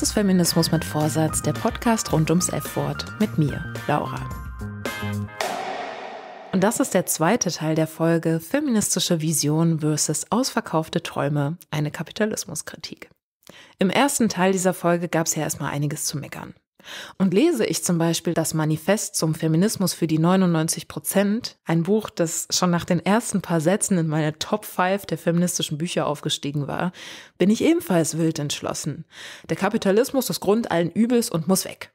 Das ist Feminismus mit Vorsatz, der Podcast rund ums F-Wort mit mir, Laura. Und das ist der zweite Teil der Folge Feministische Vision versus ausverkaufte Träume, eine Kapitalismuskritik. Im ersten Teil dieser Folge gab es ja erstmal einiges zu meckern. Und lese ich zum Beispiel das Manifest zum Feminismus für die 99 Prozent, ein Buch, das schon nach den ersten paar Sätzen in meine Top 5 der feministischen Bücher aufgestiegen war, bin ich ebenfalls wild entschlossen. Der Kapitalismus ist Grund allen Übels und muss weg.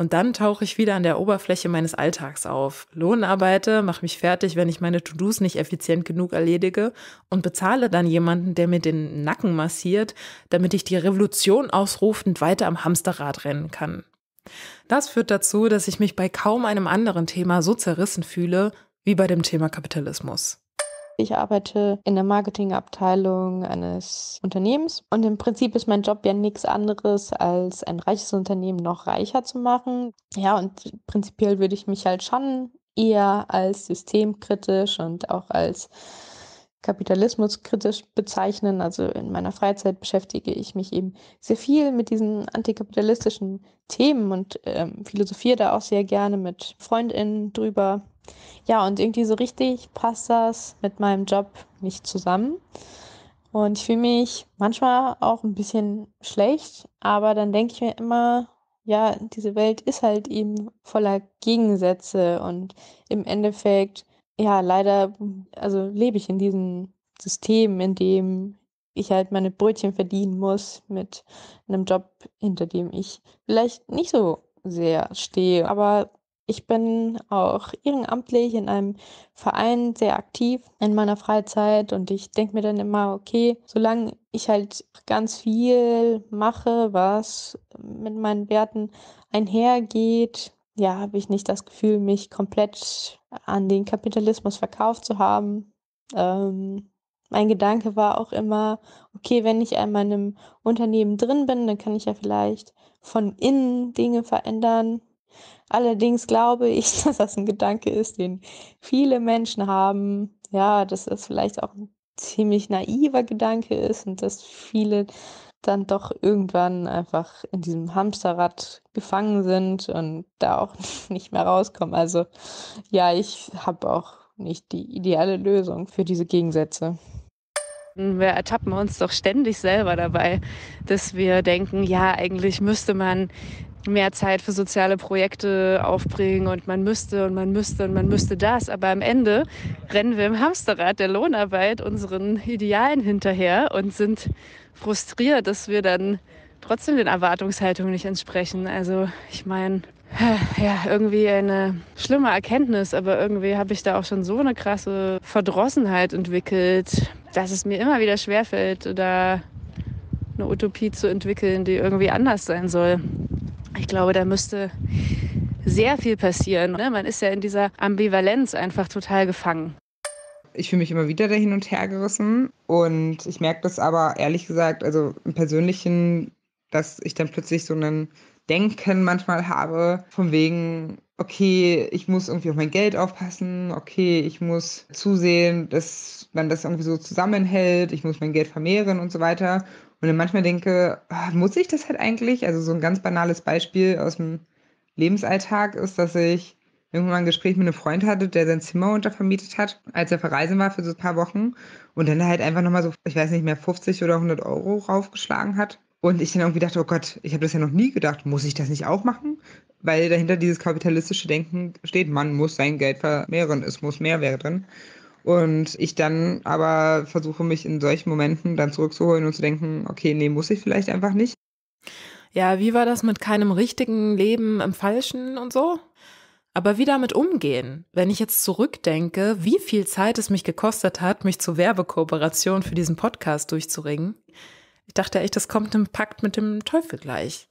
Und dann tauche ich wieder an der Oberfläche meines Alltags auf. Lohnarbeite, mache mich fertig, wenn ich meine To-Dos nicht effizient genug erledige und bezahle dann jemanden, der mir den Nacken massiert, damit ich die Revolution ausrufend weiter am Hamsterrad rennen kann. Das führt dazu, dass ich mich bei kaum einem anderen Thema so zerrissen fühle wie bei dem Thema Kapitalismus. Ich arbeite in der Marketingabteilung eines Unternehmens und im Prinzip ist mein Job ja nichts anderes, als ein reiches Unternehmen noch reicher zu machen. Ja, und prinzipiell würde ich mich halt schon eher als systemkritisch und auch als kapitalismuskritisch bezeichnen. Also in meiner Freizeit beschäftige ich mich eben sehr viel mit diesen antikapitalistischen Themen und ähm, philosophiere da auch sehr gerne mit Freundinnen drüber. Ja, und irgendwie so richtig passt das mit meinem Job nicht zusammen. Und ich fühle mich manchmal auch ein bisschen schlecht, aber dann denke ich mir immer, ja, diese Welt ist halt eben voller Gegensätze und im Endeffekt ja, leider, also lebe ich in diesem System, in dem ich halt meine Brötchen verdienen muss mit einem Job, hinter dem ich vielleicht nicht so sehr stehe. Aber ich bin auch ehrenamtlich in einem Verein sehr aktiv in meiner Freizeit und ich denke mir dann immer, okay, solange ich halt ganz viel mache, was mit meinen Werten einhergeht, ja, habe ich nicht das Gefühl, mich komplett an den Kapitalismus verkauft zu haben. Ähm, mein Gedanke war auch immer, okay, wenn ich einmal in einem Unternehmen drin bin, dann kann ich ja vielleicht von innen Dinge verändern. Allerdings glaube ich, dass das ein Gedanke ist, den viele Menschen haben. Ja, dass das vielleicht auch ein ziemlich naiver Gedanke ist und dass viele dann doch irgendwann einfach in diesem Hamsterrad gefangen sind und da auch nicht mehr rauskommen. Also ja, ich habe auch nicht die ideale Lösung für diese Gegensätze. Hm, wir ertappen uns doch ständig selber dabei, dass wir denken, ja, eigentlich müsste man mehr Zeit für soziale Projekte aufbringen und man müsste und man müsste und man müsste das. Aber am Ende rennen wir im Hamsterrad der Lohnarbeit unseren Idealen hinterher und sind frustriert, dass wir dann trotzdem den Erwartungshaltungen nicht entsprechen. Also ich meine, ja, irgendwie eine schlimme Erkenntnis, aber irgendwie habe ich da auch schon so eine krasse Verdrossenheit entwickelt, dass es mir immer wieder schwerfällt, da eine Utopie zu entwickeln, die irgendwie anders sein soll. Ich glaube, da müsste sehr viel passieren. Ne? Man ist ja in dieser Ambivalenz einfach total gefangen ich fühle mich immer wieder da hin und her gerissen. Und ich merke das aber ehrlich gesagt, also im Persönlichen, dass ich dann plötzlich so einen Denken manchmal habe, von wegen, okay, ich muss irgendwie auf mein Geld aufpassen, okay, ich muss zusehen, dass man das irgendwie so zusammenhält, ich muss mein Geld vermehren und so weiter. Und dann manchmal denke, ah, muss ich das halt eigentlich? Also so ein ganz banales Beispiel aus dem Lebensalltag ist, dass ich irgendwann ein Gespräch mit einem Freund hatte, der sein Zimmer untervermietet hat, als er verreisen war für so ein paar Wochen und dann halt einfach nochmal so, ich weiß nicht mehr, 50 oder 100 Euro raufgeschlagen hat. Und ich dann irgendwie dachte, oh Gott, ich habe das ja noch nie gedacht, muss ich das nicht auch machen? Weil dahinter dieses kapitalistische Denken steht, man muss sein Geld vermehren, es muss mehr werden. Und ich dann aber versuche mich in solchen Momenten dann zurückzuholen und zu denken, okay, nee, muss ich vielleicht einfach nicht. Ja, wie war das mit keinem richtigen Leben im Falschen und so? aber wie damit umgehen, wenn ich jetzt zurückdenke, wie viel Zeit es mich gekostet hat, mich zur Werbekooperation für diesen Podcast durchzuringen. Ich dachte echt, das kommt im Pakt mit dem Teufel gleich.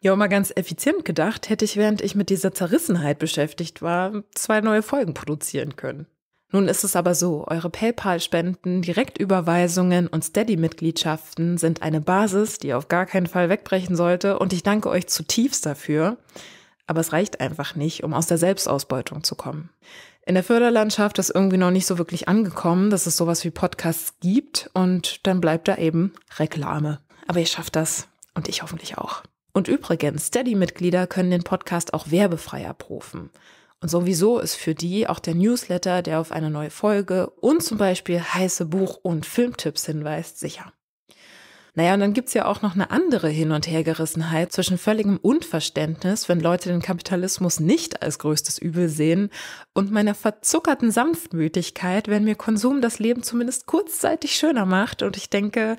Ja, mal ganz effizient gedacht, hätte ich, während ich mit dieser Zerrissenheit beschäftigt war, zwei neue Folgen produzieren können. Nun ist es aber so, eure PayPal-Spenden, Direktüberweisungen und Steady-Mitgliedschaften sind eine Basis, die auf gar keinen Fall wegbrechen sollte und ich danke euch zutiefst dafür. Aber es reicht einfach nicht, um aus der Selbstausbeutung zu kommen. In der Förderlandschaft ist irgendwie noch nicht so wirklich angekommen, dass es sowas wie Podcasts gibt und dann bleibt da eben Reklame. Aber ihr schafft das und ich hoffentlich auch. Und übrigens, Steady-Mitglieder können den Podcast auch werbefrei abrufen. Und sowieso ist für die auch der Newsletter, der auf eine neue Folge und zum Beispiel heiße Buch- und Filmtipps hinweist, sicher. Naja, und dann gibt's ja auch noch eine andere Hin- und Hergerissenheit zwischen völligem Unverständnis, wenn Leute den Kapitalismus nicht als größtes Übel sehen, und meiner verzuckerten Sanftmütigkeit, wenn mir Konsum das Leben zumindest kurzzeitig schöner macht und ich denke,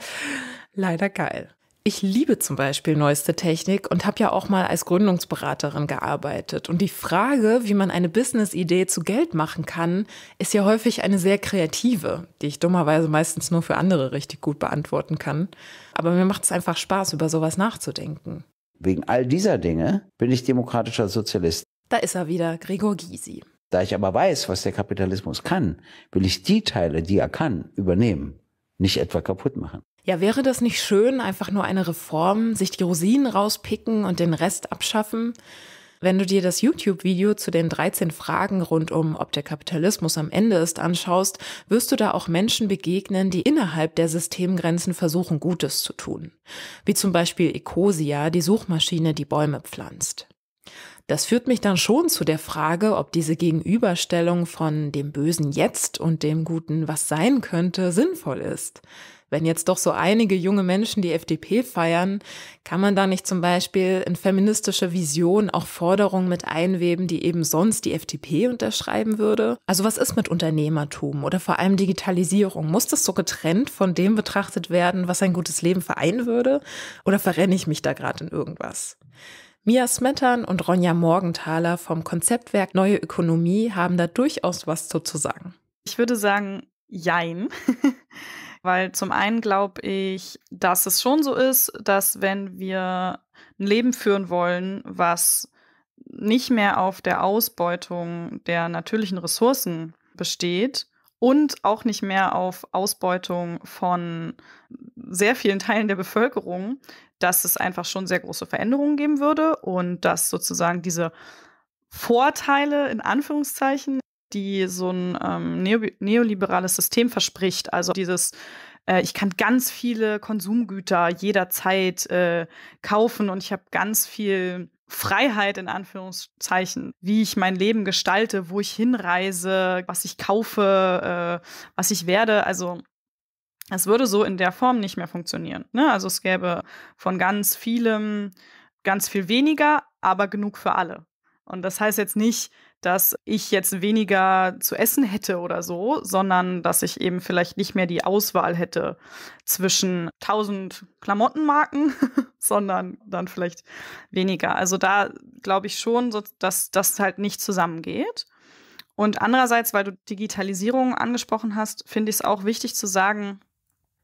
leider geil. Ich liebe zum Beispiel neueste Technik und habe ja auch mal als Gründungsberaterin gearbeitet. Und die Frage, wie man eine Business-Idee zu Geld machen kann, ist ja häufig eine sehr kreative, die ich dummerweise meistens nur für andere richtig gut beantworten kann. Aber mir macht es einfach Spaß, über sowas nachzudenken. Wegen all dieser Dinge bin ich demokratischer Sozialist. Da ist er wieder, Gregor Gysi. Da ich aber weiß, was der Kapitalismus kann, will ich die Teile, die er kann, übernehmen, nicht etwa kaputt machen. Ja, wäre das nicht schön, einfach nur eine Reform, sich die Rosinen rauspicken und den Rest abschaffen? Wenn du dir das YouTube-Video zu den 13 Fragen rund um, ob der Kapitalismus am Ende ist, anschaust, wirst du da auch Menschen begegnen, die innerhalb der Systemgrenzen versuchen, Gutes zu tun. Wie zum Beispiel Ecosia, die Suchmaschine, die Bäume pflanzt. Das führt mich dann schon zu der Frage, ob diese Gegenüberstellung von dem bösen Jetzt und dem guten Was sein könnte sinnvoll ist. Wenn jetzt doch so einige junge Menschen die FDP feiern, kann man da nicht zum Beispiel in feministische Visionen auch Forderungen mit einweben, die eben sonst die FDP unterschreiben würde? Also was ist mit Unternehmertum oder vor allem Digitalisierung? Muss das so getrennt von dem betrachtet werden, was ein gutes Leben vereinen würde? Oder verrenne ich mich da gerade in irgendwas? Mia Smettern und Ronja Morgenthaler vom Konzeptwerk Neue Ökonomie haben da durchaus was zu, zu sagen. Ich würde sagen, jein. Weil zum einen glaube ich, dass es schon so ist, dass wenn wir ein Leben führen wollen, was nicht mehr auf der Ausbeutung der natürlichen Ressourcen besteht und auch nicht mehr auf Ausbeutung von sehr vielen Teilen der Bevölkerung, dass es einfach schon sehr große Veränderungen geben würde und dass sozusagen diese Vorteile in Anführungszeichen die so ein ähm, neo neoliberales System verspricht. Also dieses, äh, ich kann ganz viele Konsumgüter jederzeit äh, kaufen und ich habe ganz viel Freiheit in Anführungszeichen, wie ich mein Leben gestalte, wo ich hinreise, was ich kaufe, äh, was ich werde. Also es würde so in der Form nicht mehr funktionieren. Ne? Also es gäbe von ganz vielem ganz viel weniger, aber genug für alle. Und das heißt jetzt nicht, dass ich jetzt weniger zu essen hätte oder so, sondern dass ich eben vielleicht nicht mehr die Auswahl hätte zwischen 1000 Klamottenmarken, sondern dann vielleicht weniger. Also da glaube ich schon, dass das halt nicht zusammengeht. Und andererseits, weil du Digitalisierung angesprochen hast, finde ich es auch wichtig zu sagen,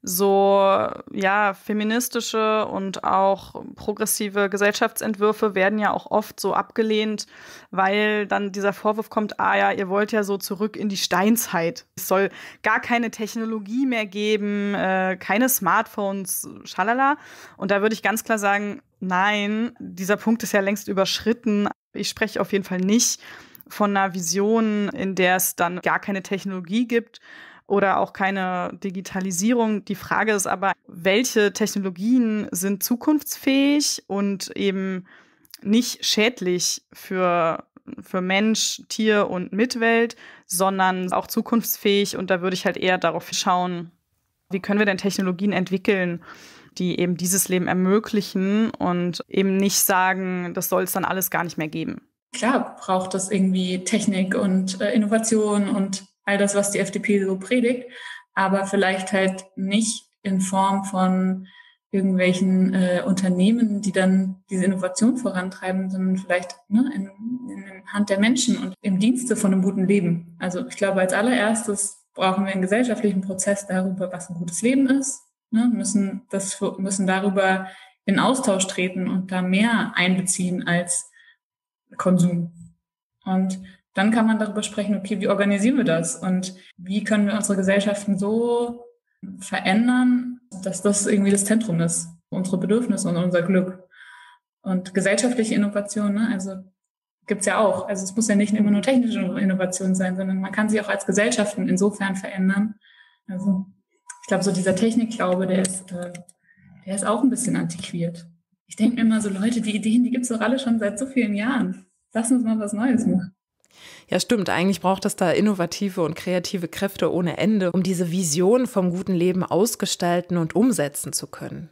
so ja feministische und auch progressive Gesellschaftsentwürfe werden ja auch oft so abgelehnt, weil dann dieser Vorwurf kommt, ah ja, ihr wollt ja so zurück in die Steinzeit. Es soll gar keine Technologie mehr geben, äh, keine Smartphones, schalala. Und da würde ich ganz klar sagen, nein, dieser Punkt ist ja längst überschritten. Ich spreche auf jeden Fall nicht von einer Vision, in der es dann gar keine Technologie gibt, oder auch keine Digitalisierung. Die Frage ist aber, welche Technologien sind zukunftsfähig und eben nicht schädlich für für Mensch, Tier und Mitwelt, sondern auch zukunftsfähig. Und da würde ich halt eher darauf schauen, wie können wir denn Technologien entwickeln, die eben dieses Leben ermöglichen und eben nicht sagen, das soll es dann alles gar nicht mehr geben. Klar braucht es irgendwie Technik und äh, Innovation und all das, was die FDP so predigt, aber vielleicht halt nicht in Form von irgendwelchen äh, Unternehmen, die dann diese Innovation vorantreiben, sondern vielleicht ne, in, in der Hand der Menschen und im Dienste von einem guten Leben. Also ich glaube, als allererstes brauchen wir einen gesellschaftlichen Prozess darüber, was ein gutes Leben ist, ne, müssen, das, müssen darüber in Austausch treten und da mehr einbeziehen als Konsum. Und dann kann man darüber sprechen, okay, wie organisieren wir das und wie können wir unsere Gesellschaften so verändern, dass das irgendwie das Zentrum ist, unsere Bedürfnisse und unser Glück. Und gesellschaftliche Innovation, ne, also gibt's ja auch. Also es muss ja nicht immer nur technische Innovation sein, sondern man kann sich auch als Gesellschaften insofern verändern. Also ich glaube, so dieser Technikglaube, der ist, äh, der ist auch ein bisschen antiquiert. Ich denke mir immer so, Leute, die Ideen, die gibt's doch alle schon seit so vielen Jahren. Lass uns mal was Neues machen. Ja, stimmt. Eigentlich braucht es da innovative und kreative Kräfte ohne Ende, um diese Vision vom guten Leben ausgestalten und umsetzen zu können.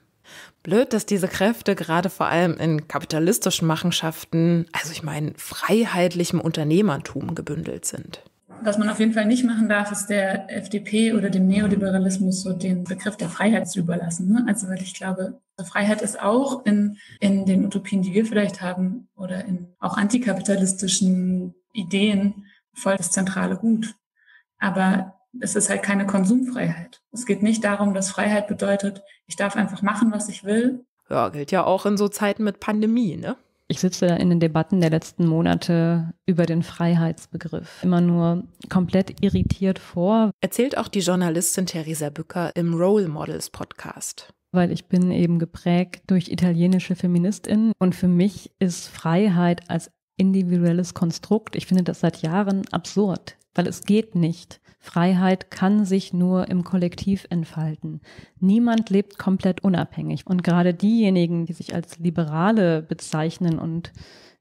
Blöd, dass diese Kräfte gerade vor allem in kapitalistischen Machenschaften, also ich meine freiheitlichem Unternehmertum gebündelt sind. Was man auf jeden Fall nicht machen darf, ist der FDP oder dem Neoliberalismus so den Begriff der Freiheit zu überlassen. Ne? Also weil ich glaube, Freiheit ist auch in, in den Utopien, die wir vielleicht haben oder in auch antikapitalistischen Ideen voll das zentrale Gut. Aber es ist halt keine Konsumfreiheit. Es geht nicht darum, dass Freiheit bedeutet, ich darf einfach machen, was ich will. Ja, gilt ja auch in so Zeiten mit Pandemie, ne? Ich sitze in den Debatten der letzten Monate über den Freiheitsbegriff immer nur komplett irritiert vor. Erzählt auch die Journalistin Theresa Bücker im Role Models Podcast. Weil ich bin eben geprägt durch italienische Feministinnen und für mich ist Freiheit als individuelles Konstrukt. Ich finde das seit Jahren absurd, weil es geht nicht. Freiheit kann sich nur im Kollektiv entfalten. Niemand lebt komplett unabhängig. Und gerade diejenigen, die sich als Liberale bezeichnen und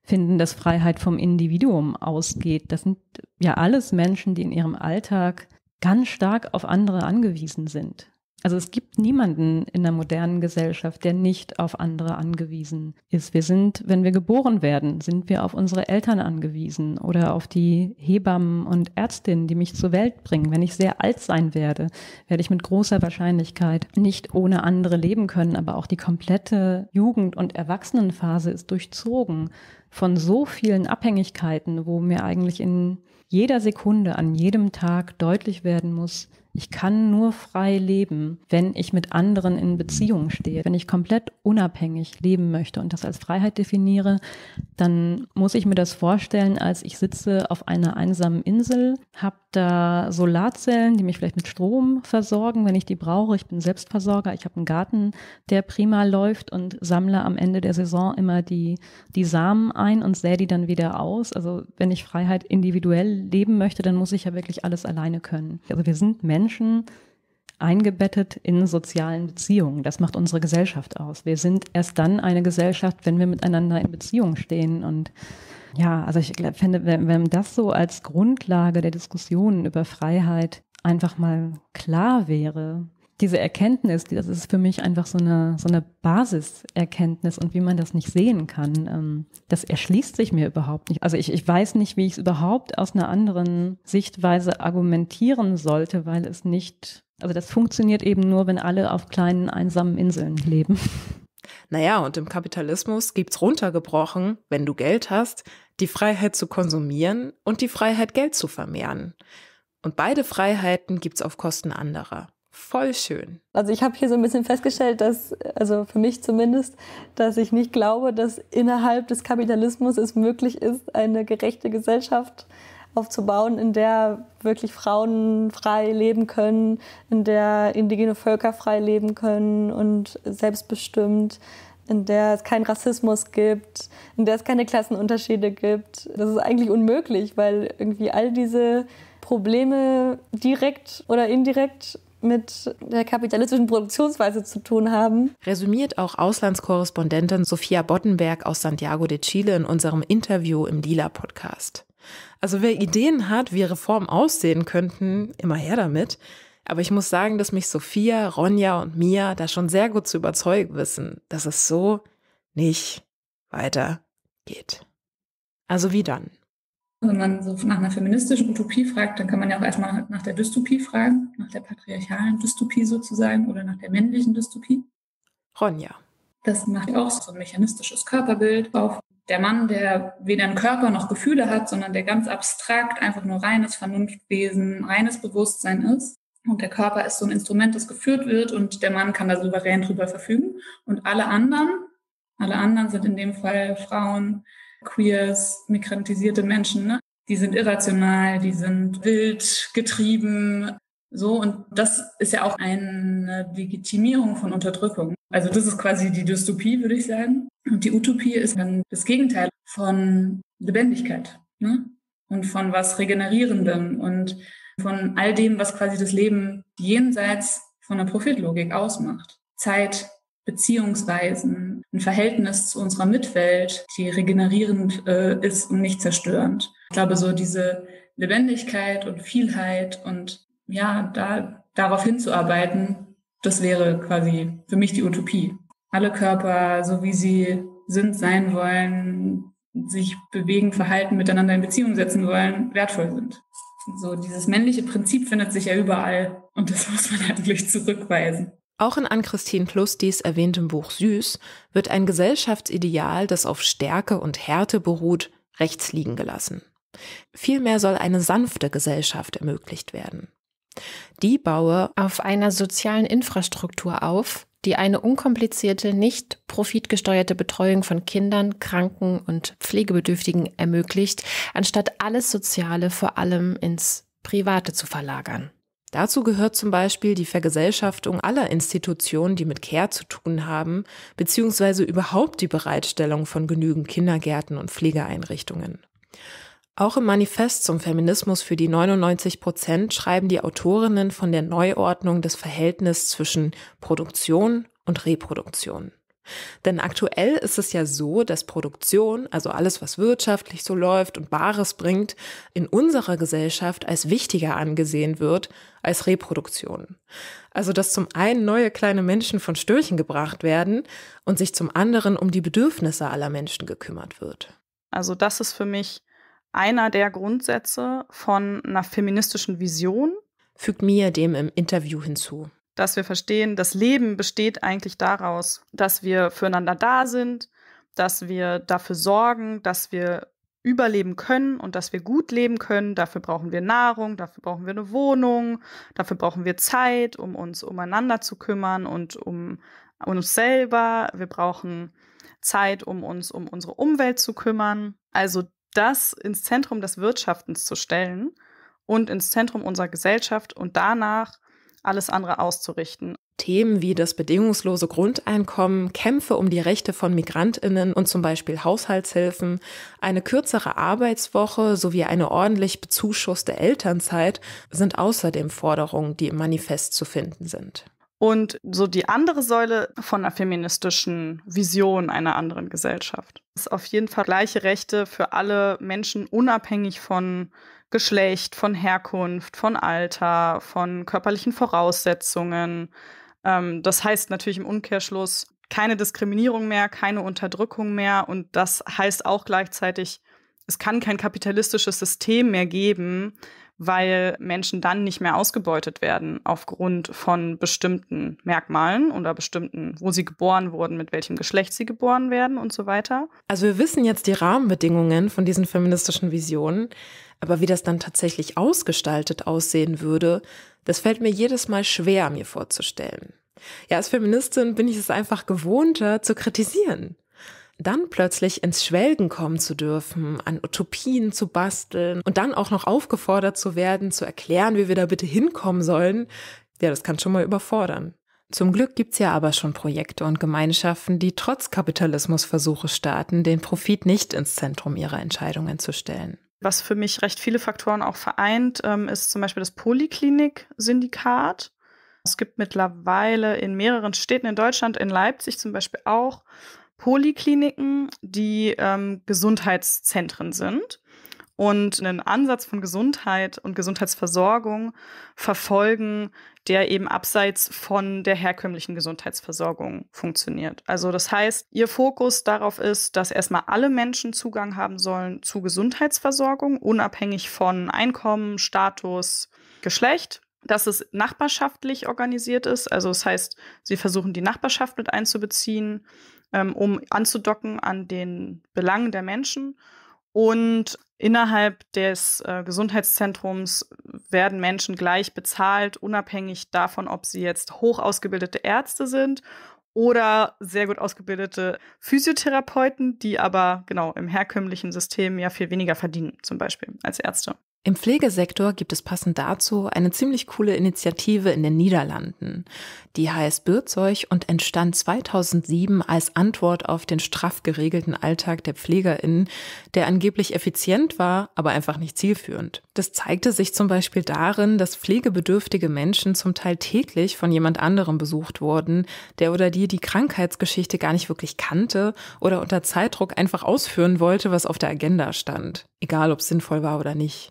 finden, dass Freiheit vom Individuum ausgeht, das sind ja alles Menschen, die in ihrem Alltag ganz stark auf andere angewiesen sind. Also es gibt niemanden in der modernen Gesellschaft, der nicht auf andere angewiesen ist. Wir sind, wenn wir geboren werden, sind wir auf unsere Eltern angewiesen oder auf die Hebammen und Ärztinnen, die mich zur Welt bringen. Wenn ich sehr alt sein werde, werde ich mit großer Wahrscheinlichkeit nicht ohne andere leben können. Aber auch die komplette Jugend- und Erwachsenenphase ist durchzogen von so vielen Abhängigkeiten, wo mir eigentlich in jeder Sekunde, an jedem Tag deutlich werden muss, ich kann nur frei leben, wenn ich mit anderen in Beziehung stehe. Wenn ich komplett unabhängig leben möchte und das als Freiheit definiere, dann muss ich mir das vorstellen, als ich sitze auf einer einsamen Insel, habe da Solarzellen, die mich vielleicht mit Strom versorgen, wenn ich die brauche. Ich bin Selbstversorger, ich habe einen Garten, der prima läuft und sammle am Ende der Saison immer die, die Samen ein und sähe die dann wieder aus. Also wenn ich Freiheit individuell leben möchte, dann muss ich ja wirklich alles alleine können. Also wir sind Menschen eingebettet in sozialen Beziehungen. Das macht unsere Gesellschaft aus. Wir sind erst dann eine Gesellschaft, wenn wir miteinander in Beziehung stehen und ja, also ich finde, wenn, wenn das so als Grundlage der Diskussion über Freiheit einfach mal klar wäre, diese Erkenntnis, das ist für mich einfach so eine, so eine Basiserkenntnis und wie man das nicht sehen kann, ähm, das erschließt sich mir überhaupt nicht. Also ich, ich weiß nicht, wie ich es überhaupt aus einer anderen Sichtweise argumentieren sollte, weil es nicht, also das funktioniert eben nur, wenn alle auf kleinen, einsamen Inseln leben. Naja, und im Kapitalismus gibt's runtergebrochen, wenn du Geld hast, die Freiheit zu konsumieren und die Freiheit, Geld zu vermehren. Und beide Freiheiten gibt's auf Kosten anderer. Voll schön. Also ich habe hier so ein bisschen festgestellt, dass, also für mich zumindest, dass ich nicht glaube, dass innerhalb des Kapitalismus es möglich ist, eine gerechte Gesellschaft äh, aufzubauen, in der wirklich Frauen frei leben können, in der indigene Völker frei leben können und selbstbestimmt, in der es keinen Rassismus gibt, in der es keine Klassenunterschiede gibt. Das ist eigentlich unmöglich, weil irgendwie all diese Probleme direkt oder indirekt mit der kapitalistischen Produktionsweise zu tun haben. Resümiert auch Auslandskorrespondentin Sophia Bottenberg aus Santiago de Chile in unserem Interview im Lila Podcast. Also wer Ideen hat, wie Reformen aussehen könnten, immer her damit. Aber ich muss sagen, dass mich Sophia, Ronja und Mia da schon sehr gut zu überzeugen wissen, dass es so nicht weiter geht. Also wie dann? Also wenn man so nach einer feministischen Utopie fragt, dann kann man ja auch erstmal nach der Dystopie fragen, nach der patriarchalen Dystopie sozusagen oder nach der männlichen Dystopie. Ronja. Das macht ja auch so ein mechanistisches Körperbild auf, der Mann, der weder einen Körper noch Gefühle hat, sondern der ganz abstrakt einfach nur reines Vernunftwesen, reines Bewusstsein ist. Und der Körper ist so ein Instrument, das geführt wird und der Mann kann da souverän drüber verfügen. Und alle anderen, alle anderen sind in dem Fall Frauen, Queers, migrantisierte Menschen, ne? die sind irrational, die sind wild, getrieben, so, und das ist ja auch eine Legitimierung von Unterdrückung. Also das ist quasi die Dystopie, würde ich sagen. Und die Utopie ist dann das Gegenteil von Lebendigkeit ne? und von was Regenerierendem und von all dem, was quasi das Leben jenseits von der Profitlogik ausmacht. Zeit, Beziehungsweisen, ein Verhältnis zu unserer Mitwelt, die regenerierend äh, ist und nicht zerstörend. Ich glaube, so diese Lebendigkeit und Vielheit und ja, da, darauf hinzuarbeiten, das wäre quasi für mich die Utopie. Alle Körper, so wie sie sind, sein wollen, sich bewegen, verhalten, miteinander in Beziehung setzen wollen, wertvoll sind. So dieses männliche Prinzip findet sich ja überall und das muss man eigentlich halt zurückweisen. Auch in Ann-Christine Plustis erwähntem Buch Süß wird ein Gesellschaftsideal, das auf Stärke und Härte beruht, rechts liegen gelassen. Vielmehr soll eine sanfte Gesellschaft ermöglicht werden. Die baue auf einer sozialen Infrastruktur auf, die eine unkomplizierte, nicht profitgesteuerte Betreuung von Kindern, Kranken und Pflegebedürftigen ermöglicht, anstatt alles Soziale vor allem ins Private zu verlagern. Dazu gehört zum Beispiel die Vergesellschaftung aller Institutionen, die mit Care zu tun haben, beziehungsweise überhaupt die Bereitstellung von genügend Kindergärten und Pflegeeinrichtungen. Auch im Manifest zum Feminismus für die 99 Prozent schreiben die Autorinnen von der Neuordnung des Verhältnisses zwischen Produktion und Reproduktion. Denn aktuell ist es ja so, dass Produktion, also alles, was wirtschaftlich so läuft und Bares bringt, in unserer Gesellschaft als wichtiger angesehen wird als Reproduktion. Also dass zum einen neue kleine Menschen von Störchen gebracht werden und sich zum anderen um die Bedürfnisse aller Menschen gekümmert wird. Also das ist für mich einer der Grundsätze von einer feministischen Vision. Fügt Mia dem im Interview hinzu. Dass wir verstehen, das Leben besteht eigentlich daraus, dass wir füreinander da sind, dass wir dafür sorgen, dass wir überleben können und dass wir gut leben können. Dafür brauchen wir Nahrung, dafür brauchen wir eine Wohnung, dafür brauchen wir Zeit, um uns umeinander zu kümmern und um uns selber. Wir brauchen Zeit, um uns um unsere Umwelt zu kümmern. Also das ins Zentrum des Wirtschaftens zu stellen und ins Zentrum unserer Gesellschaft und danach alles andere auszurichten. Themen wie das bedingungslose Grundeinkommen, Kämpfe um die Rechte von Migrantinnen und zum Beispiel Haushaltshilfen, eine kürzere Arbeitswoche sowie eine ordentlich bezuschusste Elternzeit sind außerdem Forderungen, die im Manifest zu finden sind. Und so die andere Säule von einer feministischen Vision einer anderen Gesellschaft. Es ist auf jeden Fall gleiche Rechte für alle Menschen, unabhängig von Geschlecht, von Herkunft, von Alter, von körperlichen Voraussetzungen. Ähm, das heißt natürlich im Umkehrschluss keine Diskriminierung mehr, keine Unterdrückung mehr. Und das heißt auch gleichzeitig, es kann kein kapitalistisches System mehr geben, weil Menschen dann nicht mehr ausgebeutet werden aufgrund von bestimmten Merkmalen oder bestimmten, wo sie geboren wurden, mit welchem Geschlecht sie geboren werden und so weiter. Also wir wissen jetzt die Rahmenbedingungen von diesen feministischen Visionen, aber wie das dann tatsächlich ausgestaltet aussehen würde, das fällt mir jedes Mal schwer, mir vorzustellen. Ja, als Feministin bin ich es einfach gewohnter zu kritisieren dann plötzlich ins Schwelgen kommen zu dürfen, an Utopien zu basteln und dann auch noch aufgefordert zu werden, zu erklären, wie wir da bitte hinkommen sollen, ja, das kann schon mal überfordern. Zum Glück gibt es ja aber schon Projekte und Gemeinschaften, die trotz Kapitalismusversuche starten, den Profit nicht ins Zentrum ihrer Entscheidungen zu stellen. Was für mich recht viele Faktoren auch vereint, ähm, ist zum Beispiel das poliklinik syndikat Es gibt mittlerweile in mehreren Städten in Deutschland, in Leipzig zum Beispiel auch, Polikliniken, die ähm, Gesundheitszentren sind und einen Ansatz von Gesundheit und Gesundheitsversorgung verfolgen, der eben abseits von der herkömmlichen Gesundheitsversorgung funktioniert. Also das heißt, ihr Fokus darauf ist, dass erstmal alle Menschen Zugang haben sollen zu Gesundheitsversorgung, unabhängig von Einkommen, Status, Geschlecht. Dass es nachbarschaftlich organisiert ist, also das heißt, sie versuchen die Nachbarschaft mit einzubeziehen ähm, um anzudocken an den Belangen der Menschen. Und innerhalb des äh, Gesundheitszentrums werden Menschen gleich bezahlt, unabhängig davon, ob sie jetzt hoch ausgebildete Ärzte sind oder sehr gut ausgebildete Physiotherapeuten, die aber genau im herkömmlichen System ja viel weniger verdienen, zum Beispiel als Ärzte. Im Pflegesektor gibt es passend dazu eine ziemlich coole Initiative in den Niederlanden. Die heißt Bürzeuch und entstand 2007 als Antwort auf den straff geregelten Alltag der PflegerInnen, der angeblich effizient war, aber einfach nicht zielführend. Das zeigte sich zum Beispiel darin, dass pflegebedürftige Menschen zum Teil täglich von jemand anderem besucht wurden, der oder die die Krankheitsgeschichte gar nicht wirklich kannte oder unter Zeitdruck einfach ausführen wollte, was auf der Agenda stand. Egal, ob es sinnvoll war oder nicht.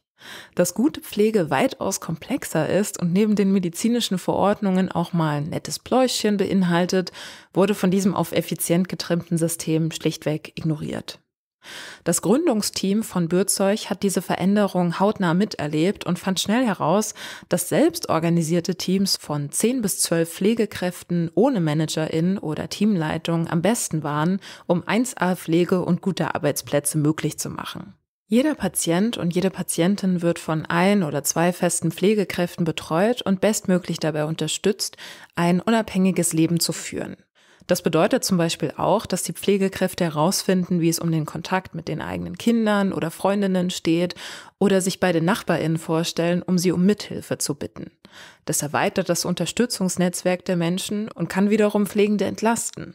Dass gute Pflege weitaus komplexer ist und neben den medizinischen Verordnungen auch mal ein nettes Pläuschen beinhaltet, wurde von diesem auf effizient getrimmten System schlichtweg ignoriert. Das Gründungsteam von Bürzeug hat diese Veränderung hautnah miterlebt und fand schnell heraus, dass selbstorganisierte Teams von 10 bis 12 Pflegekräften ohne Managerin oder Teamleitung am besten waren, um 1A Pflege und gute Arbeitsplätze möglich zu machen. Jeder Patient und jede Patientin wird von ein oder zwei festen Pflegekräften betreut und bestmöglich dabei unterstützt, ein unabhängiges Leben zu führen. Das bedeutet zum Beispiel auch, dass die Pflegekräfte herausfinden, wie es um den Kontakt mit den eigenen Kindern oder Freundinnen steht oder sich bei den Nachbarinnen vorstellen, um sie um Mithilfe zu bitten. Das erweitert das Unterstützungsnetzwerk der Menschen und kann wiederum Pflegende entlasten.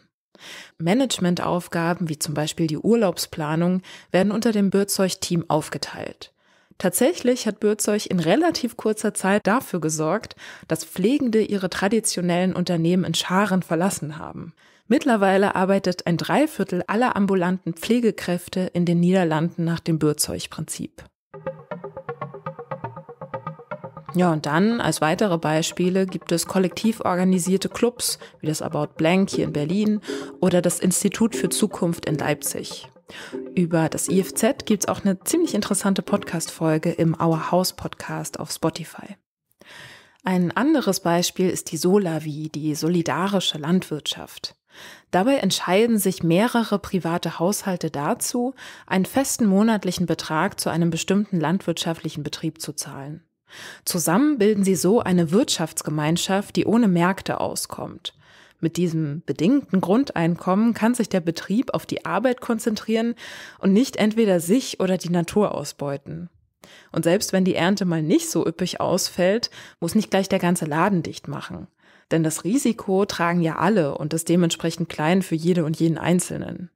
Managementaufgaben wie zum Beispiel die Urlaubsplanung werden unter dem bürzeug team aufgeteilt. Tatsächlich hat Bürzeug in relativ kurzer Zeit dafür gesorgt, dass Pflegende ihre traditionellen Unternehmen in Scharen verlassen haben. Mittlerweile arbeitet ein Dreiviertel aller ambulanten Pflegekräfte in den Niederlanden nach dem bürzeug prinzip ja, und dann als weitere Beispiele gibt es kollektiv organisierte Clubs wie das About Blank hier in Berlin oder das Institut für Zukunft in Leipzig. Über das IFZ gibt es auch eine ziemlich interessante Podcast-Folge im Our House Podcast auf Spotify. Ein anderes Beispiel ist die Solavi, die solidarische Landwirtschaft. Dabei entscheiden sich mehrere private Haushalte dazu, einen festen monatlichen Betrag zu einem bestimmten landwirtschaftlichen Betrieb zu zahlen. Zusammen bilden sie so eine Wirtschaftsgemeinschaft, die ohne Märkte auskommt. Mit diesem bedingten Grundeinkommen kann sich der Betrieb auf die Arbeit konzentrieren und nicht entweder sich oder die Natur ausbeuten. Und selbst wenn die Ernte mal nicht so üppig ausfällt, muss nicht gleich der ganze Laden dicht machen. Denn das Risiko tragen ja alle und ist dementsprechend klein für jede und jeden Einzelnen.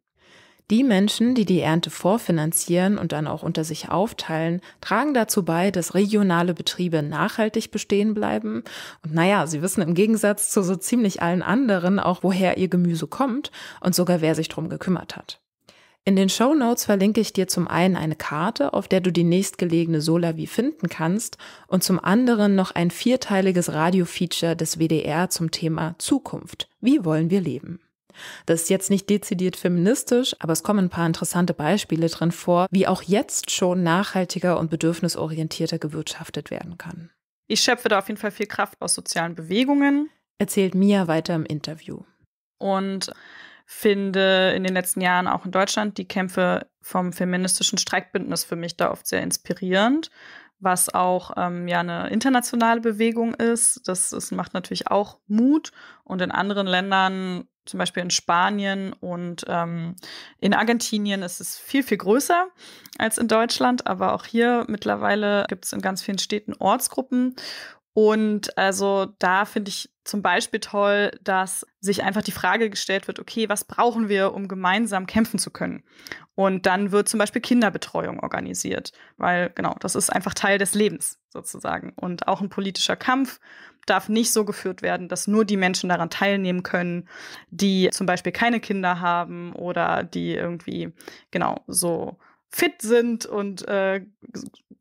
Die Menschen, die die Ernte vorfinanzieren und dann auch unter sich aufteilen, tragen dazu bei, dass regionale Betriebe nachhaltig bestehen bleiben. Und naja, sie wissen im Gegensatz zu so ziemlich allen anderen auch, woher ihr Gemüse kommt und sogar wer sich drum gekümmert hat. In den Show Notes verlinke ich dir zum einen eine Karte, auf der du die nächstgelegene Solavi finden kannst und zum anderen noch ein vierteiliges Radiofeature des WDR zum Thema Zukunft. Wie wollen wir leben? Das ist jetzt nicht dezidiert feministisch, aber es kommen ein paar interessante Beispiele drin vor, wie auch jetzt schon nachhaltiger und bedürfnisorientierter gewirtschaftet werden kann. Ich schöpfe da auf jeden Fall viel Kraft aus sozialen Bewegungen. Erzählt Mia weiter im Interview. Und finde in den letzten Jahren auch in Deutschland die Kämpfe vom feministischen Streikbündnis für mich da oft sehr inspirierend, was auch ähm, ja eine internationale Bewegung ist. Das, das macht natürlich auch Mut und in anderen Ländern zum Beispiel in Spanien und ähm, in Argentinien ist es viel, viel größer als in Deutschland. Aber auch hier mittlerweile gibt es in ganz vielen Städten Ortsgruppen. Und also da finde ich zum Beispiel toll, dass sich einfach die Frage gestellt wird, okay, was brauchen wir, um gemeinsam kämpfen zu können? Und dann wird zum Beispiel Kinderbetreuung organisiert, weil genau, das ist einfach Teil des Lebens sozusagen und auch ein politischer Kampf, darf nicht so geführt werden, dass nur die Menschen daran teilnehmen können, die zum Beispiel keine Kinder haben oder die irgendwie genau so fit sind und äh,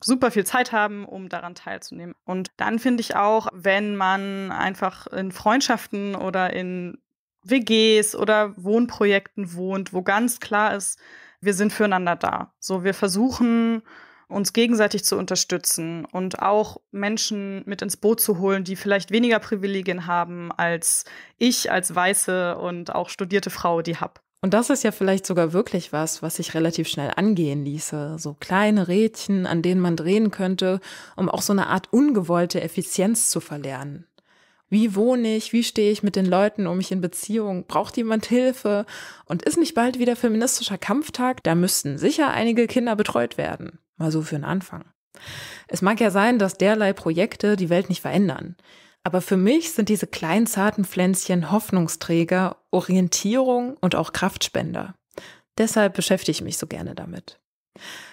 super viel Zeit haben, um daran teilzunehmen. Und dann finde ich auch, wenn man einfach in Freundschaften oder in WGs oder Wohnprojekten wohnt, wo ganz klar ist, wir sind füreinander da. So, wir versuchen uns gegenseitig zu unterstützen und auch Menschen mit ins Boot zu holen, die vielleicht weniger Privilegien haben als ich als weiße und auch studierte Frau, die hab. Und das ist ja vielleicht sogar wirklich was, was sich relativ schnell angehen ließe. So kleine Rädchen, an denen man drehen könnte, um auch so eine Art ungewollte Effizienz zu verlernen. Wie wohne ich? Wie stehe ich mit den Leuten um mich in Beziehung? Braucht jemand Hilfe? Und ist nicht bald wieder feministischer Kampftag? Da müssten sicher einige Kinder betreut werden. Mal so für einen Anfang. Es mag ja sein, dass derlei Projekte die Welt nicht verändern. Aber für mich sind diese kleinen zarten Pflänzchen Hoffnungsträger, Orientierung und auch Kraftspender. Deshalb beschäftige ich mich so gerne damit.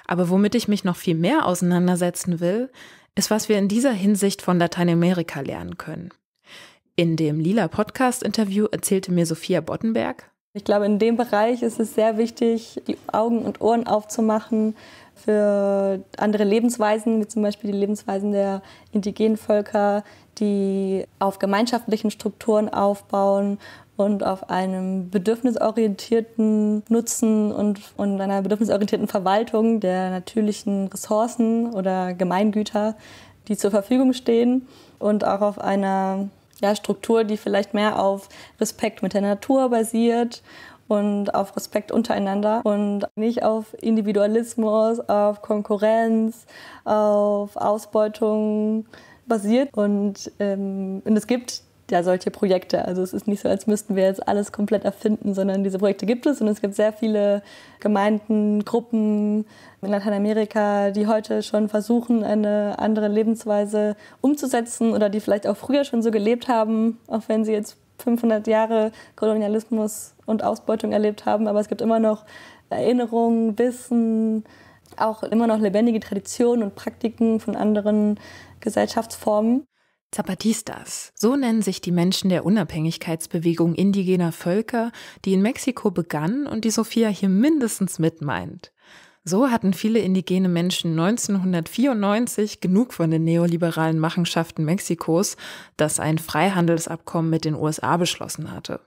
Aber womit ich mich noch viel mehr auseinandersetzen will, ist, was wir in dieser Hinsicht von Lateinamerika lernen können. In dem Lila Podcast-Interview erzählte mir Sophia Bottenberg. ich glaube, in dem Bereich ist es sehr wichtig, die Augen und Ohren aufzumachen für andere Lebensweisen, wie zum Beispiel die Lebensweisen der indigenen Völker, die auf gemeinschaftlichen Strukturen aufbauen und auf einem bedürfnisorientierten Nutzen und, und einer bedürfnisorientierten Verwaltung der natürlichen Ressourcen oder Gemeingüter, die zur Verfügung stehen und auch auf einer ja, Struktur, die vielleicht mehr auf Respekt mit der Natur basiert und auf Respekt untereinander und nicht auf Individualismus, auf Konkurrenz, auf Ausbeutung basiert. Und, ähm, und es gibt ja solche Projekte. Also es ist nicht so, als müssten wir jetzt alles komplett erfinden, sondern diese Projekte gibt es und es gibt sehr viele Gemeinden, Gruppen in Lateinamerika, die heute schon versuchen, eine andere Lebensweise umzusetzen oder die vielleicht auch früher schon so gelebt haben, auch wenn sie jetzt 500 Jahre Kolonialismus und Ausbeutung erlebt haben, aber es gibt immer noch Erinnerungen, Wissen, auch immer noch lebendige Traditionen und Praktiken von anderen Gesellschaftsformen. Zapatistas, so nennen sich die Menschen der Unabhängigkeitsbewegung indigener Völker, die in Mexiko begann und die Sophia hier mindestens mit meint. So hatten viele indigene Menschen 1994 genug von den neoliberalen Machenschaften Mexikos, das ein Freihandelsabkommen mit den USA beschlossen hatte.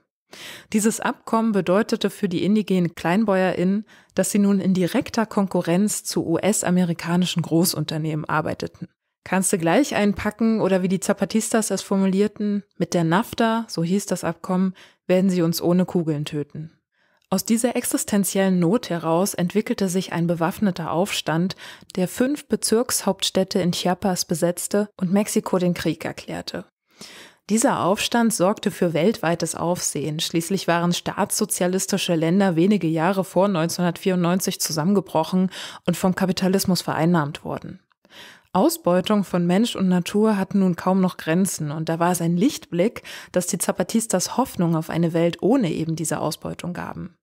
Dieses Abkommen bedeutete für die indigenen KleinbäuerInnen, dass sie nun in direkter Konkurrenz zu US-amerikanischen Großunternehmen arbeiteten. Kannst du gleich einpacken oder wie die Zapatistas es formulierten, mit der NAFTA, so hieß das Abkommen, werden sie uns ohne Kugeln töten. Aus dieser existenziellen Not heraus entwickelte sich ein bewaffneter Aufstand, der fünf Bezirkshauptstädte in Chiapas besetzte und Mexiko den Krieg erklärte. Dieser Aufstand sorgte für weltweites Aufsehen. Schließlich waren staatssozialistische Länder wenige Jahre vor 1994 zusammengebrochen und vom Kapitalismus vereinnahmt worden. Ausbeutung von Mensch und Natur hatten nun kaum noch Grenzen und da war es ein Lichtblick, dass die Zapatistas Hoffnung auf eine Welt ohne eben diese Ausbeutung gaben.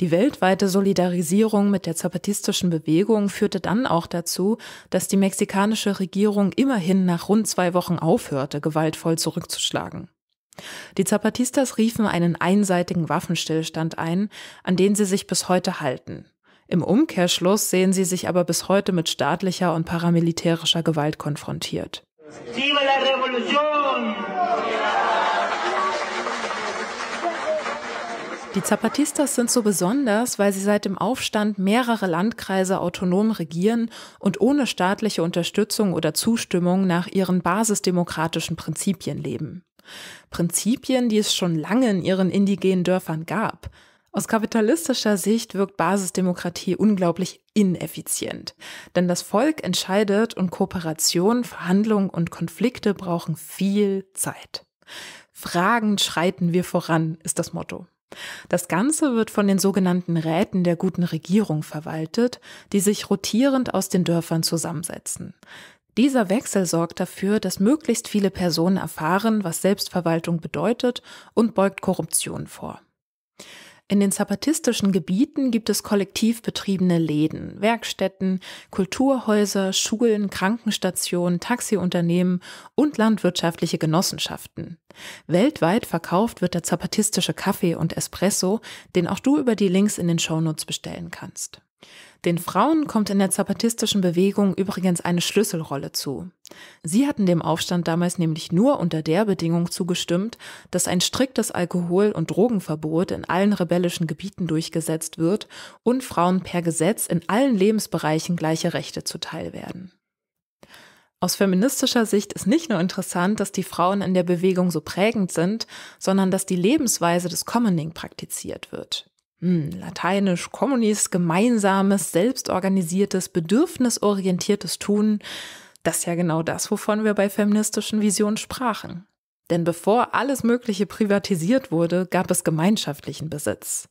Die weltweite Solidarisierung mit der zapatistischen Bewegung führte dann auch dazu, dass die mexikanische Regierung immerhin nach rund zwei Wochen aufhörte, gewaltvoll zurückzuschlagen. Die Zapatistas riefen einen einseitigen Waffenstillstand ein, an den sie sich bis heute halten. Im Umkehrschluss sehen sie sich aber bis heute mit staatlicher und paramilitärischer Gewalt konfrontiert. Viva la Die Zapatistas sind so besonders, weil sie seit dem Aufstand mehrere Landkreise autonom regieren und ohne staatliche Unterstützung oder Zustimmung nach ihren basisdemokratischen Prinzipien leben. Prinzipien, die es schon lange in ihren indigenen Dörfern gab. Aus kapitalistischer Sicht wirkt Basisdemokratie unglaublich ineffizient. Denn das Volk entscheidet und Kooperation, Verhandlungen und Konflikte brauchen viel Zeit. Fragend schreiten wir voran, ist das Motto. Das Ganze wird von den sogenannten Räten der guten Regierung verwaltet, die sich rotierend aus den Dörfern zusammensetzen. Dieser Wechsel sorgt dafür, dass möglichst viele Personen erfahren, was Selbstverwaltung bedeutet und beugt Korruption vor. In den zapatistischen Gebieten gibt es kollektiv betriebene Läden, Werkstätten, Kulturhäuser, Schulen, Krankenstationen, Taxiunternehmen und landwirtschaftliche Genossenschaften. Weltweit verkauft wird der zapatistische Kaffee und Espresso, den auch du über die Links in den Shownotes bestellen kannst. Den Frauen kommt in der zapatistischen Bewegung übrigens eine Schlüsselrolle zu. Sie hatten dem Aufstand damals nämlich nur unter der Bedingung zugestimmt, dass ein striktes Alkohol- und Drogenverbot in allen rebellischen Gebieten durchgesetzt wird und Frauen per Gesetz in allen Lebensbereichen gleiche Rechte zuteil werden. Aus feministischer Sicht ist nicht nur interessant, dass die Frauen in der Bewegung so prägend sind, sondern dass die Lebensweise des Commoning praktiziert wird. Hm, lateinisch communis, gemeinsames, selbstorganisiertes, bedürfnisorientiertes Tun, das ist ja genau das, wovon wir bei feministischen Visionen sprachen. Denn bevor alles Mögliche privatisiert wurde, gab es gemeinschaftlichen Besitz.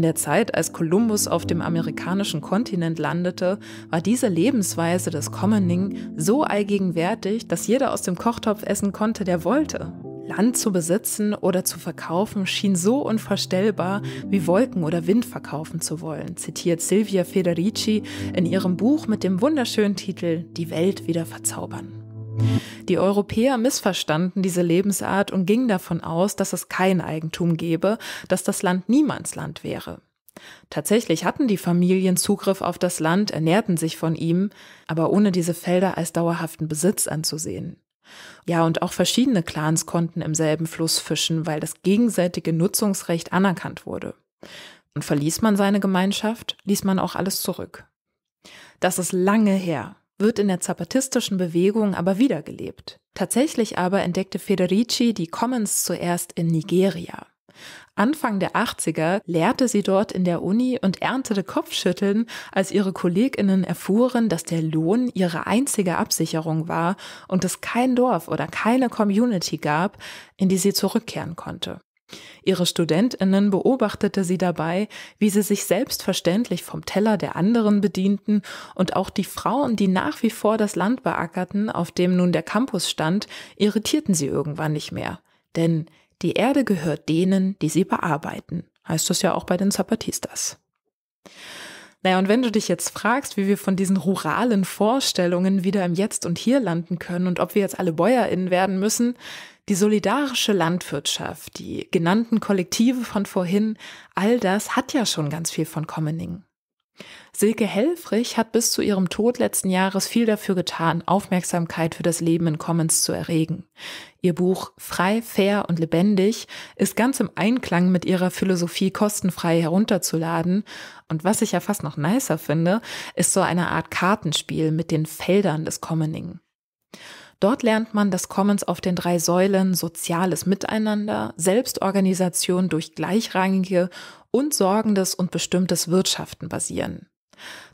In der Zeit, als Kolumbus auf dem amerikanischen Kontinent landete, war diese Lebensweise des Commoning so allgegenwärtig, dass jeder aus dem Kochtopf essen konnte, der wollte. Land zu besitzen oder zu verkaufen schien so unvorstellbar wie Wolken oder Wind verkaufen zu wollen, zitiert Silvia Federici in ihrem Buch mit dem wunderschönen Titel Die Welt wieder verzaubern. Die Europäer missverstanden diese Lebensart und gingen davon aus, dass es kein Eigentum gäbe, dass das Land Niemandsland wäre. Tatsächlich hatten die Familien Zugriff auf das Land, ernährten sich von ihm, aber ohne diese Felder als dauerhaften Besitz anzusehen. Ja, und auch verschiedene Clans konnten im selben Fluss fischen, weil das gegenseitige Nutzungsrecht anerkannt wurde. Und verließ man seine Gemeinschaft, ließ man auch alles zurück. Das ist lange her wird in der zapatistischen Bewegung aber wiedergelebt. Tatsächlich aber entdeckte Federici die Commons zuerst in Nigeria. Anfang der 80er lehrte sie dort in der Uni und erntete Kopfschütteln, als ihre Kolleginnen erfuhren, dass der Lohn ihre einzige Absicherung war und es kein Dorf oder keine Community gab, in die sie zurückkehren konnte. Ihre Studentinnen beobachtete sie dabei, wie sie sich selbstverständlich vom Teller der anderen bedienten und auch die Frauen, die nach wie vor das Land beackerten, auf dem nun der Campus stand, irritierten sie irgendwann nicht mehr. Denn die Erde gehört denen, die sie bearbeiten, heißt es ja auch bei den Zapatistas. Naja, und wenn du dich jetzt fragst, wie wir von diesen ruralen Vorstellungen wieder im Jetzt und Hier landen können und ob wir jetzt alle BäuerInnen werden müssen, die solidarische Landwirtschaft, die genannten Kollektive von vorhin, all das hat ja schon ganz viel von Commoning. Silke Helfrich hat bis zu ihrem Tod letzten Jahres viel dafür getan, Aufmerksamkeit für das Leben in Commons zu erregen. Ihr Buch Frei, fair und lebendig ist ganz im Einklang mit ihrer Philosophie kostenfrei herunterzuladen. Und was ich ja fast noch nicer finde, ist so eine Art Kartenspiel mit den Feldern des Commoning. Dort lernt man, dass Commons auf den drei Säulen soziales Miteinander, Selbstorganisation durch gleichrangige und sorgendes und bestimmtes Wirtschaften basieren.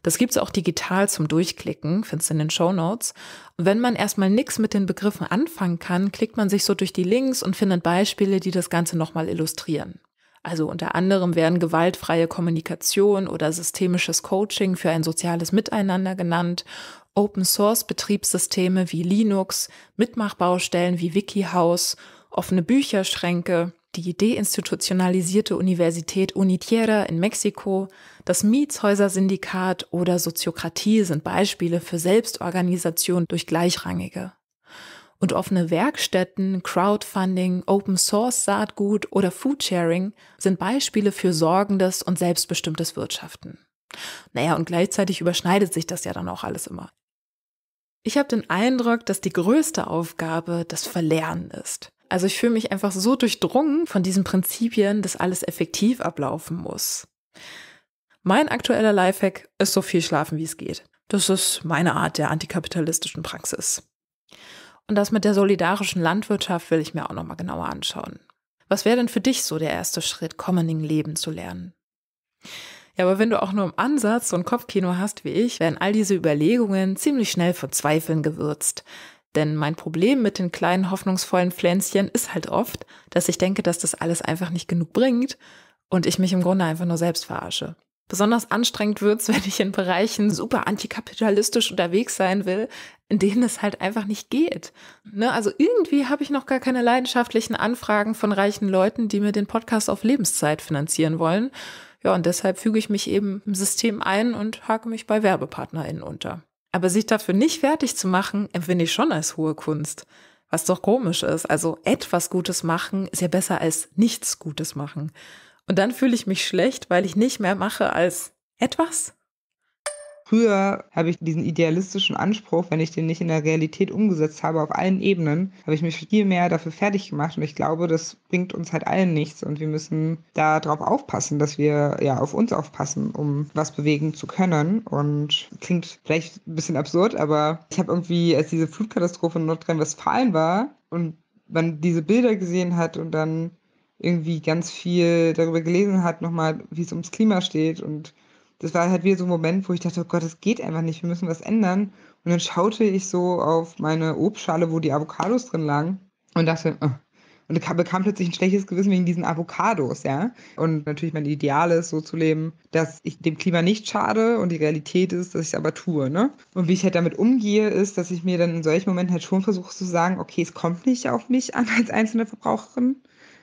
Das gibt's auch digital zum Durchklicken, findest du in den Show Notes. Wenn man erstmal nix mit den Begriffen anfangen kann, klickt man sich so durch die Links und findet Beispiele, die das Ganze nochmal illustrieren. Also unter anderem werden gewaltfreie Kommunikation oder systemisches Coaching für ein soziales Miteinander genannt Open-Source-Betriebssysteme wie Linux, Mitmachbaustellen wie WikiHouse, offene Bücherschränke, die deinstitutionalisierte Universität Unitiera in Mexiko, das Mietshäuser-Syndikat oder Soziokratie sind Beispiele für Selbstorganisation durch Gleichrangige. Und offene Werkstätten, Crowdfunding, Open-Source-Saatgut oder Foodsharing sind Beispiele für sorgendes und selbstbestimmtes Wirtschaften. Naja, und gleichzeitig überschneidet sich das ja dann auch alles immer. Ich habe den Eindruck, dass die größte Aufgabe das Verlernen ist. Also ich fühle mich einfach so durchdrungen von diesen Prinzipien, dass alles effektiv ablaufen muss. Mein aktueller Lifehack ist so viel schlafen, wie es geht. Das ist meine Art der antikapitalistischen Praxis. Und das mit der solidarischen Landwirtschaft will ich mir auch nochmal genauer anschauen. Was wäre denn für dich so der erste Schritt, Commoning leben zu lernen? Ja, aber wenn du auch nur im Ansatz so ein Kopfkino hast wie ich, werden all diese Überlegungen ziemlich schnell von Zweifeln gewürzt. Denn mein Problem mit den kleinen hoffnungsvollen Pflänzchen ist halt oft, dass ich denke, dass das alles einfach nicht genug bringt und ich mich im Grunde einfach nur selbst verarsche. Besonders anstrengend wird's, wenn ich in Bereichen super antikapitalistisch unterwegs sein will, in denen es halt einfach nicht geht. Ne? Also irgendwie habe ich noch gar keine leidenschaftlichen Anfragen von reichen Leuten, die mir den Podcast auf Lebenszeit finanzieren wollen. Ja, und deshalb füge ich mich eben im System ein und hake mich bei WerbepartnerInnen unter. Aber sich dafür nicht fertig zu machen, empfinde ich schon als hohe Kunst. Was doch komisch ist. Also etwas Gutes machen ist ja besser als nichts Gutes machen. Und dann fühle ich mich schlecht, weil ich nicht mehr mache als etwas. Früher habe ich diesen idealistischen Anspruch, wenn ich den nicht in der Realität umgesetzt habe, auf allen Ebenen, habe ich mich viel mehr dafür fertig gemacht. Und ich glaube, das bringt uns halt allen nichts. Und wir müssen darauf aufpassen, dass wir ja auf uns aufpassen, um was bewegen zu können. Und klingt vielleicht ein bisschen absurd, aber ich habe irgendwie, als diese Flutkatastrophe in Nordrhein-Westfalen war und man diese Bilder gesehen hat und dann irgendwie ganz viel darüber gelesen hat, nochmal, wie es ums Klima steht und das war halt wieder so ein Moment, wo ich dachte, oh Gott, das geht einfach nicht, wir müssen was ändern. Und dann schaute ich so auf meine Obstschale, wo die Avocados drin lagen und dachte, oh. und bekam plötzlich ein schlechtes Gewissen wegen diesen Avocados, ja. Und natürlich mein Ideal ist, so zu leben, dass ich dem Klima nicht schade und die Realität ist, dass ich es aber tue, ne? Und wie ich halt damit umgehe, ist, dass ich mir dann in solchen Momenten halt schon versuche zu sagen, okay, es kommt nicht auf mich an als einzelne Verbraucherin.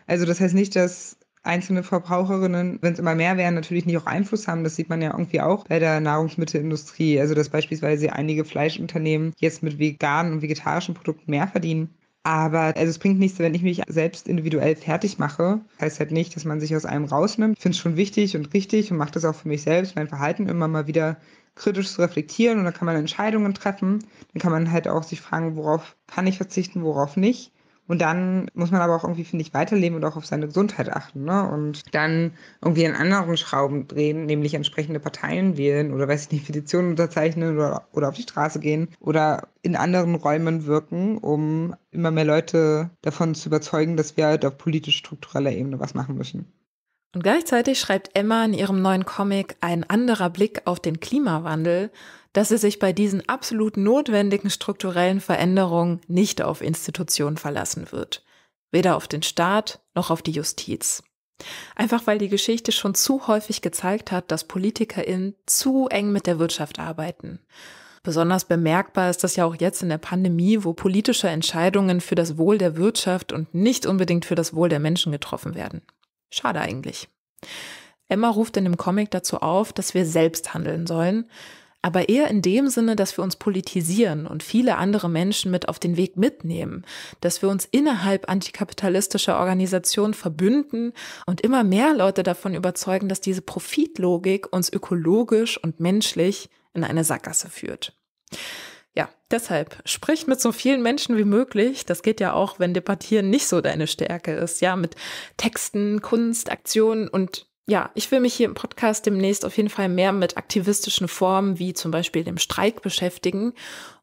Also das heißt nicht, dass einzelne Verbraucherinnen, wenn es immer mehr wären, natürlich nicht auch Einfluss haben. Das sieht man ja irgendwie auch bei der Nahrungsmittelindustrie. Also dass beispielsweise einige Fleischunternehmen jetzt mit veganen und vegetarischen Produkten mehr verdienen aber also es bringt nichts, wenn ich mich selbst individuell fertig mache. heißt halt nicht, dass man sich aus einem rausnimmt. Ich finde es schon wichtig und richtig und mache das auch für mich selbst, mein Verhalten immer mal wieder kritisch zu reflektieren und dann kann man Entscheidungen treffen. Dann kann man halt auch sich fragen, worauf kann ich verzichten, worauf nicht. Und dann muss man aber auch irgendwie, finde ich, weiterleben und auch auf seine Gesundheit achten. Ne? Und dann irgendwie an anderen Schrauben drehen, nämlich entsprechende Parteien wählen oder, weiß ich nicht, Petitionen unterzeichnen oder, oder auf die Straße gehen oder in anderen Räumen wirken, um immer mehr Leute davon zu überzeugen, dass wir halt auf politisch-struktureller Ebene was machen müssen. Und gleichzeitig schreibt Emma in ihrem neuen Comic Ein anderer Blick auf den Klimawandel dass sie sich bei diesen absolut notwendigen strukturellen Veränderungen nicht auf Institutionen verlassen wird. Weder auf den Staat noch auf die Justiz. Einfach weil die Geschichte schon zu häufig gezeigt hat, dass PolitikerInnen zu eng mit der Wirtschaft arbeiten. Besonders bemerkbar ist das ja auch jetzt in der Pandemie, wo politische Entscheidungen für das Wohl der Wirtschaft und nicht unbedingt für das Wohl der Menschen getroffen werden. Schade eigentlich. Emma ruft in dem Comic dazu auf, dass wir selbst handeln sollen, aber eher in dem Sinne, dass wir uns politisieren und viele andere Menschen mit auf den Weg mitnehmen, dass wir uns innerhalb antikapitalistischer Organisationen verbünden und immer mehr Leute davon überzeugen, dass diese Profitlogik uns ökologisch und menschlich in eine Sackgasse führt. Ja, deshalb sprich mit so vielen Menschen wie möglich. Das geht ja auch, wenn Debattieren nicht so deine Stärke ist. Ja, mit Texten, Kunst, Aktionen und ja, ich will mich hier im Podcast demnächst auf jeden Fall mehr mit aktivistischen Formen wie zum Beispiel dem Streik beschäftigen.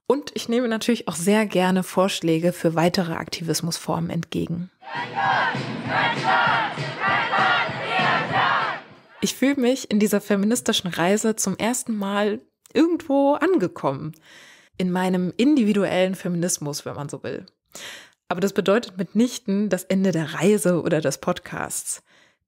Und ich nehme natürlich auch sehr gerne Vorschläge für weitere Aktivismusformen entgegen. Ich fühle mich in dieser feministischen Reise zum ersten Mal irgendwo angekommen. In meinem individuellen Feminismus, wenn man so will. Aber das bedeutet mitnichten das Ende der Reise oder des Podcasts.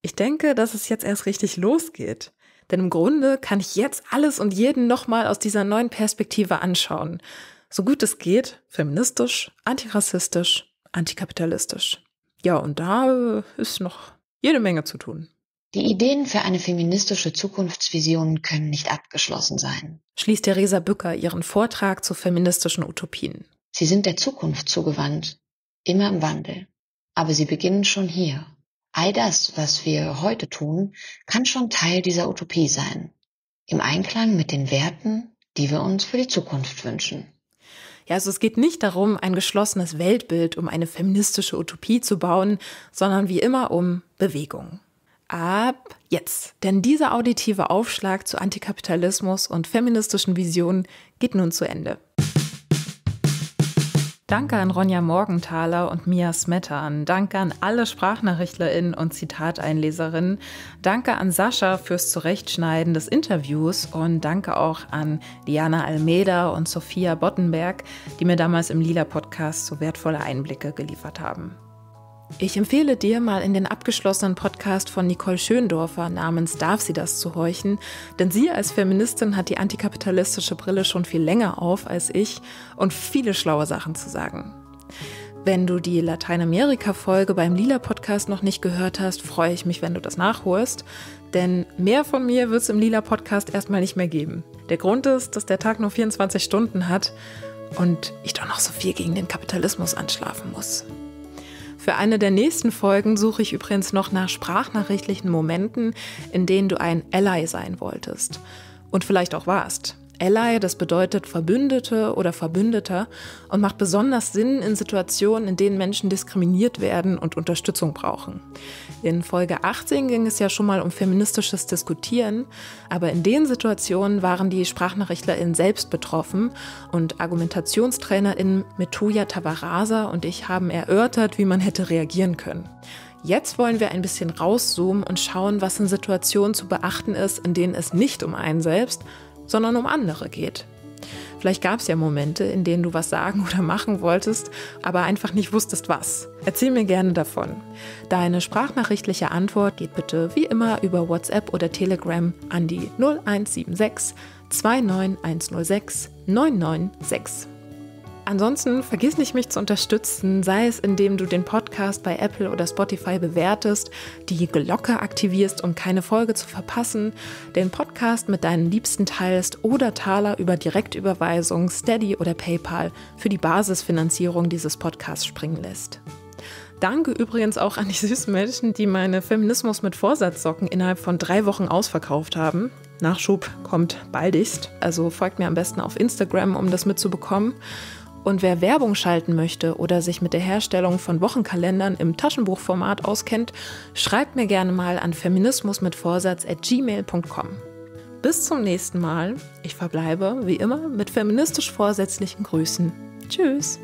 Ich denke, dass es jetzt erst richtig losgeht. Denn im Grunde kann ich jetzt alles und jeden nochmal aus dieser neuen Perspektive anschauen. So gut es geht, feministisch, antirassistisch, antikapitalistisch. Ja, und da äh, ist noch jede Menge zu tun. Die Ideen für eine feministische Zukunftsvision können nicht abgeschlossen sein. Schließt Theresa Bücker ihren Vortrag zu feministischen Utopien. Sie sind der Zukunft zugewandt, immer im Wandel. Aber sie beginnen schon hier. All das, was wir heute tun, kann schon Teil dieser Utopie sein. Im Einklang mit den Werten, die wir uns für die Zukunft wünschen. Ja, also es geht nicht darum, ein geschlossenes Weltbild, um eine feministische Utopie zu bauen, sondern wie immer um Bewegung. Ab jetzt. Denn dieser auditive Aufschlag zu Antikapitalismus und feministischen Visionen geht nun zu Ende. Danke an Ronja Morgenthaler und Mia Smettern. Danke an alle SprachnachrichtlerInnen und Zitateinleserinnen. Danke an Sascha fürs Zurechtschneiden des Interviews und danke auch an Diana Almeida und Sophia Bottenberg, die mir damals im Lila Podcast so wertvolle Einblicke geliefert haben. Ich empfehle dir, mal in den abgeschlossenen Podcast von Nicole Schöndorfer namens Darf sie das zu horchen, denn sie als Feministin hat die antikapitalistische Brille schon viel länger auf als ich und viele schlaue Sachen zu sagen. Wenn du die Lateinamerika-Folge beim Lila-Podcast noch nicht gehört hast, freue ich mich, wenn du das nachholst. Denn mehr von mir wird es im Lila-Podcast erstmal nicht mehr geben. Der Grund ist, dass der Tag nur 24 Stunden hat und ich doch noch so viel gegen den Kapitalismus anschlafen muss. Für eine der nächsten Folgen suche ich übrigens noch nach sprachnachrichtlichen Momenten, in denen du ein Ally sein wolltest. Und vielleicht auch warst. Ally, das bedeutet Verbündete oder Verbündeter und macht besonders Sinn in Situationen, in denen Menschen diskriminiert werden und Unterstützung brauchen. In Folge 18 ging es ja schon mal um feministisches Diskutieren, aber in den Situationen waren die SprachnachrichtlerInnen selbst betroffen und ArgumentationstrainerInnen Metuja Tabarasa und ich haben erörtert, wie man hätte reagieren können. Jetzt wollen wir ein bisschen rauszoomen und schauen, was in Situationen zu beachten ist, in denen es nicht um einen selbst, sondern um andere geht. Vielleicht gab es ja Momente, in denen du was sagen oder machen wolltest, aber einfach nicht wusstest was. Erzähl mir gerne davon. Deine sprachnachrichtliche Antwort geht bitte wie immer über WhatsApp oder Telegram an die 0176 29106 996. Ansonsten vergiss nicht, mich zu unterstützen, sei es indem du den Podcast bei Apple oder Spotify bewertest, die Glocke aktivierst, um keine Folge zu verpassen, den Podcast mit deinen Liebsten teilst oder Taler über Direktüberweisung, Steady oder PayPal für die Basisfinanzierung dieses Podcasts springen lässt. Danke übrigens auch an die süßen Menschen, die meine Feminismus mit Vorsatzsocken innerhalb von drei Wochen ausverkauft haben. Nachschub kommt baldigst, also folgt mir am besten auf Instagram, um das mitzubekommen. Und wer Werbung schalten möchte oder sich mit der Herstellung von Wochenkalendern im Taschenbuchformat auskennt, schreibt mir gerne mal an feminismusmitvorsatz@gmail.com. Bis zum nächsten Mal. Ich verbleibe wie immer mit feministisch vorsätzlichen Grüßen. Tschüss.